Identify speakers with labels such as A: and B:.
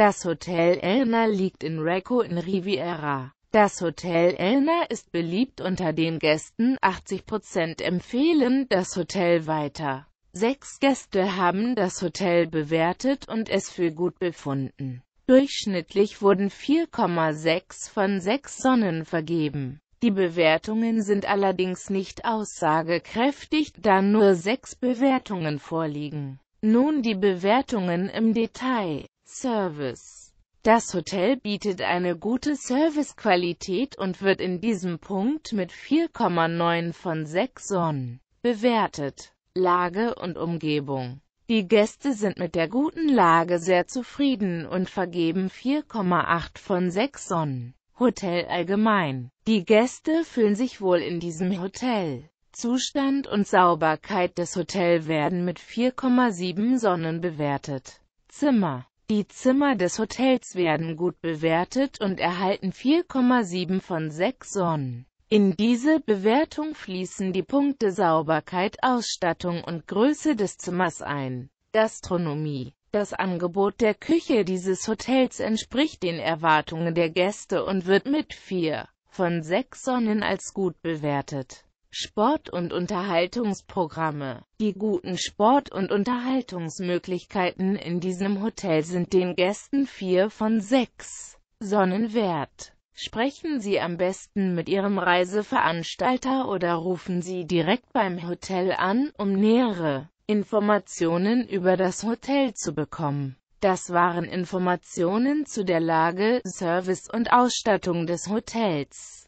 A: Das Hotel Elna liegt in Reco in Riviera. Das Hotel Elna ist beliebt unter den Gästen, 80% empfehlen das Hotel weiter. Sechs Gäste haben das Hotel bewertet und es für gut befunden. Durchschnittlich wurden 4,6 von 6 Sonnen vergeben. Die Bewertungen sind allerdings nicht aussagekräftig, da nur sechs Bewertungen vorliegen. Nun die Bewertungen im Detail. Service. Das Hotel bietet eine gute Servicequalität und wird in diesem Punkt mit 4,9 von 6 Sonnen bewertet. Lage und Umgebung. Die Gäste sind mit der guten Lage sehr zufrieden und vergeben 4,8 von 6 Sonnen. Hotel allgemein. Die Gäste fühlen sich wohl in diesem Hotel. Zustand und Sauberkeit des Hotels werden mit 4,7 Sonnen bewertet. Zimmer die Zimmer des Hotels werden gut bewertet und erhalten 4,7 von 6 Sonnen. In diese Bewertung fließen die Punkte Sauberkeit, Ausstattung und Größe des Zimmers ein. Gastronomie Das Angebot der Küche dieses Hotels entspricht den Erwartungen der Gäste und wird mit 4 von 6 Sonnen als gut bewertet. Sport- und Unterhaltungsprogramme. Die guten Sport- und Unterhaltungsmöglichkeiten in diesem Hotel sind den Gästen 4 von 6 Sonnen wert. Sprechen Sie am besten mit Ihrem Reiseveranstalter oder rufen Sie direkt beim Hotel an, um nähere Informationen über das Hotel zu bekommen. Das waren Informationen zu der Lage, Service und Ausstattung des Hotels.